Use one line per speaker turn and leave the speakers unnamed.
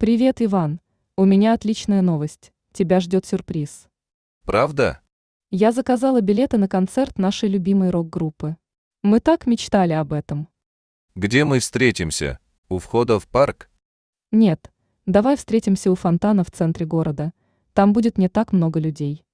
Привет, Иван. У меня отличная новость. Тебя ждет сюрприз. Правда? Я заказала билеты на концерт нашей любимой рок-группы. Мы так мечтали об этом.
Где мы встретимся? У входа в парк?
Нет. Давай встретимся у фонтана в центре города. Там будет не так много людей.